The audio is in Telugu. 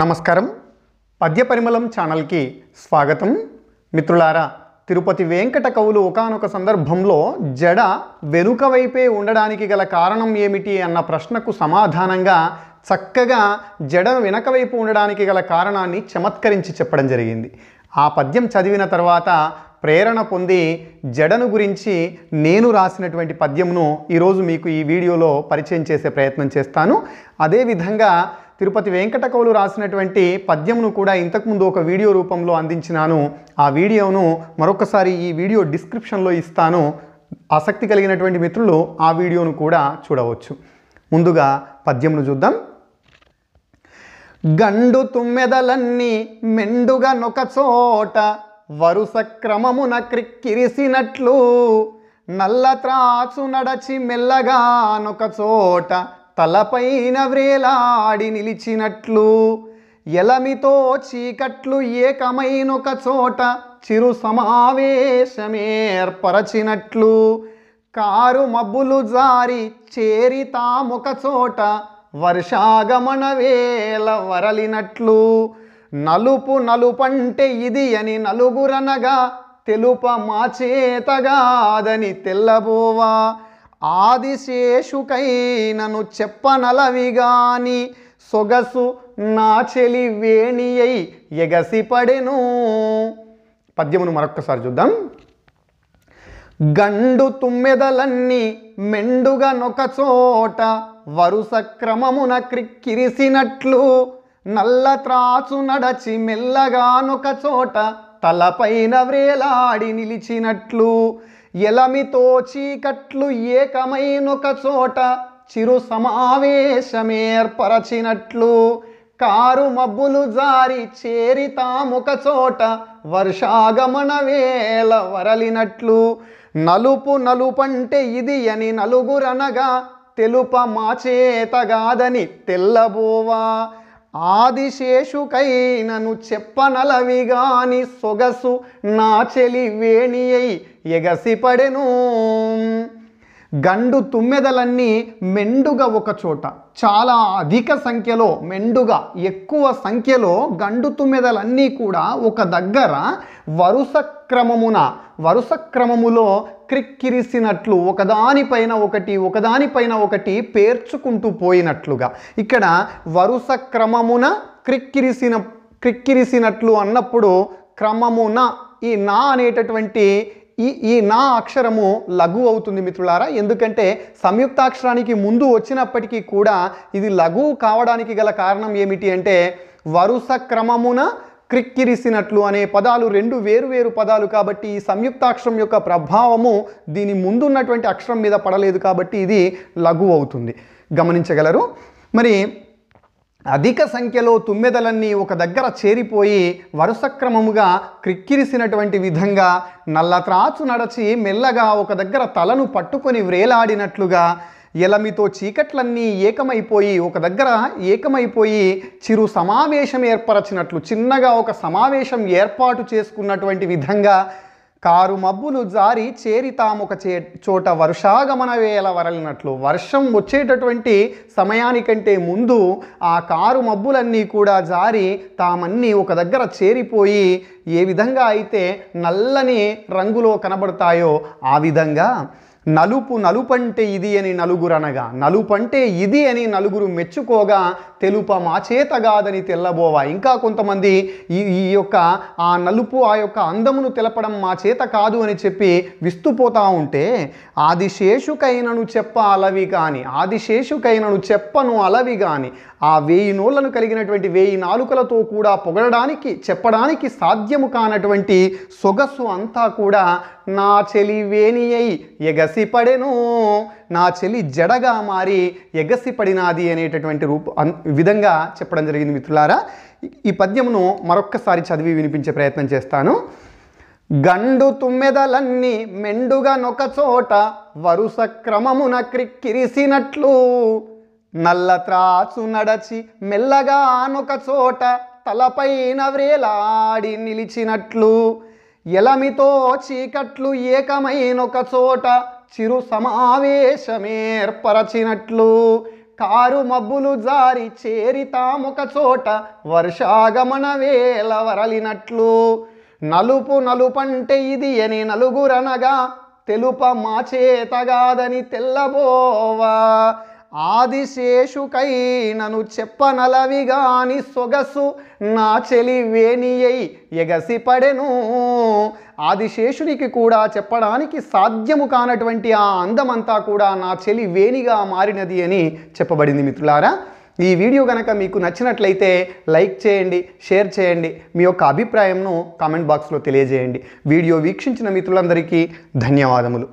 నమస్కారం పద్యపరిమళం ఛానల్కి స్వాగతం మిత్రులారా తిరుపతి వెంకట కవులు ఒకనొక సందర్భంలో జడ వెనుక వైపే ఉండడానికి గల కారణం ఏమిటి అన్న ప్రశ్నకు సమాధానంగా చక్కగా జడ వెనక వైపు ఉండడానికి గల కారణాన్ని చమత్కరించి చెప్పడం జరిగింది ఆ పద్యం చదివిన తర్వాత ప్రేరణ పొంది జడను గురించి నేను రాసినటువంటి పద్యంను ఈరోజు మీకు ఈ వీడియోలో పరిచయం చేసే ప్రయత్నం చేస్తాను అదేవిధంగా తిరుపతి వెంకట కౌలు రాసినటువంటి పద్యమును కూడా ఇంతకుముందు ఒక వీడియో రూపంలో అందించినాను ఆ వీడియోను మరొకసారి ఈ వీడియో డిస్క్రిప్షన్లో ఇస్తాను ఆసక్తి కలిగినటువంటి మిత్రులు ఆ వీడియోను కూడా చూడవచ్చు ముందుగా పద్యంను చూద్దాం గండు తుమ్మెదలన్నీ మెండుగా చోట వరుస క్రమమున క్రిక్కిరిసినట్లు నల్ల త్రాచు నడచి మెల్లగా నొక చోట తలపైన వ్రేలాడి నిలిచినట్లు ఎలమితో చీకట్లు ఏకమైనొక చోట చిరు సమావేశమేర్పరచినట్లు కారు మబ్బులు జారి చేరి తాముక చోట వర్షాగమన వేల వరలినట్లు నలుపు నలుపంటే ఇది అని నలుగురనగా తెలుప మాచేతగాదని తెల్లబోవా ఆదిశేషుకైనను చెప్పనలవిగాని సొగసు నా చెలి వేణియై ఎగసిపడెను పద్యమును మరొక్కసారి చూద్దాం గండు తుమ్మెదలన్నీ మెండుగా నొకచోట వరుస క్రమమున క్రిక్కిరిసినట్లు నల్ల త్రాచు నడచి మెల్లగా నొకచోట తలపైన వ్రేలాడి నిలిచినట్లు ఎలమితో చీకట్లు ఏకమైనొక చోట చిరు సమావేశమేర్పరచినట్లు కారు మబ్బులు జారి చేరి తాముక చోట వర్షాగమన వేళ వరలినట్లు నలుపు నలుపంటే ఇది అని నలుగురనగా తెలుప మాచేతగాదని తెల్లబోవా ఆదిశేషుకైనను చెప్పనలవి గాని సొగసు నా చెలి వేణియై ఎగసిపడెను గండు తుమ్మెదలన్నీ మెండుగా ఒక చోట చాలా అధిక సంఖ్యలో మెండుగా ఎక్కువ సంఖ్యలో గండు తుమ్మెదలన్నీ కూడా ఒక దగ్గర వరుస క్రమమున వరుస క్రమములో క్రిక్కిరిసినట్లు ఒకదానిపైన ఒకటి ఒకదానిపైన ఒకటి పేర్చుకుంటూ పోయినట్లుగా ఇక్కడ వరుస క్రమమున క్రిక్కిరిసిన క్రిక్కిరిసినట్లు అన్నప్పుడు క్రమమున ఈ నా అనేటటువంటి ఈ ఈ నా అక్షరము లఘు అవుతుంది మిత్రులారా ఎందుకంటే సంయుక్తాక్షరానికి ముందు వచ్చినప్పటికీ కూడా ఇది లఘు కావడానికి గల కారణం ఏమిటి అంటే వరుస క్రమమున క్రిక్కిరిసినట్లు అనే పదాలు రెండు వేరువేరు పదాలు కాబట్టి ఈ సంయుక్తాక్షరం యొక్క ప్రభావము దీని ముందున్నటువంటి అక్షరం మీద పడలేదు కాబట్టి ఇది లఘు అవుతుంది గమనించగలరు మరి అధిక సంఖ్యలో తుమ్మెదలన్నీ ఒక దగ్గర చేరిపోయి వరుస క్రమముగా క్రిక్కిరిసినటువంటి విధంగా నల్లత్రాచు నడచి మెల్లగా ఒక దగ్గర తలను పట్టుకొని వ్రేలాడినట్లుగా ఎలమితో చీకట్లన్నీ ఏకమైపోయి ఒక దగ్గర ఏకమైపోయి చిరు సమావేశం ఏర్పరచినట్లు చిన్నగా ఒక సమావేశం ఏర్పాటు చేసుకున్నటువంటి విధంగా కారు మబ్బులు జారి చేరి తాముక చే చోట వర్షాగమన వేళ వరలినట్లు వర్షం వచ్చేటటువంటి సమయానికంటే ముందు ఆ కారు మబ్బులన్నీ కూడా జారి తామన్నీ ఒక దగ్గర చేరిపోయి ఏ విధంగా అయితే నల్లని రంగులో కనబడతాయో ఆ విధంగా నలుపు నలుపంటే ఇది అని నలుగురు అనగా నలుపంటే ఇది అని నలుగురు మెచ్చుకోగా తెలుప మాచేతగాదని తెల్లబోవా ఇంకా కొంతమంది ఈ ఈ యొక్క ఆ నలుపు ఆ యొక్క అందమును తెలపడం మా చేత కాదు అని చెప్పి విస్తుపోతా ఉంటే ఆదిశేషుకైనను చెప్ప అలవి కాని ఆదిశేషుకైనను చెప్పను అలవి కాని ఆ వేయి నోళ్లను కలిగినటువంటి వేయి నాలుకలతో కూడా పొగడడానికి చెప్పడానికి సాధ్యము కానటువంటి సొగసు అంతా కూడా నా చెలివేని అయి ఎగ ఎగసిపడెను నా చెలి జడగా మారి ఎగసిపడినాది అనేటటువంటి రూప విధంగా చెప్పడం జరిగింది మిత్రులారా ఈ పద్యమును మరొక్కసారి చదివి వినిపించే ప్రయత్నం చేస్తాను గండు తుమ్మెదలన్నీ మెండుగా చోట వరుస క్రమమున క్రిక్కిరిసినట్లు నల్ల త్రాచు నడచి మెల్లగా చోట తలపైన వ్రేలాడి నిలిచినట్లు ఎలమితో చీకట్లు ఏకమైనొక చోట చిరు సమావేశమేర్పరచినట్లు కారు మబ్బులు జారి చేరి తాముక చోట వర్షాగమన వేల వరలినట్లు నలుపు నలుపంటే ఇది అని నలుగురనగా తెలుప మా చేతగాదని తెల్లబోవా ఆదిశేషుకై నను చెప్పనలవిగాని సొగసు నా ఎగసి ఎగసిపడెను ఆదిశేషునికి కూడా చెప్పడానికి సాధ్యము కానటువంటి ఆ అందమంతా కూడా నా చెలి వేణిగా మారినది అని చెప్పబడింది మిత్రులారా ఈ వీడియో కనుక మీకు నచ్చినట్లయితే లైక్ చేయండి షేర్ చేయండి మీ యొక్క అభిప్రాయంను కామెంట్ బాక్స్లో తెలియజేయండి వీడియో వీక్షించిన మిత్రులందరికీ ధన్యవాదములు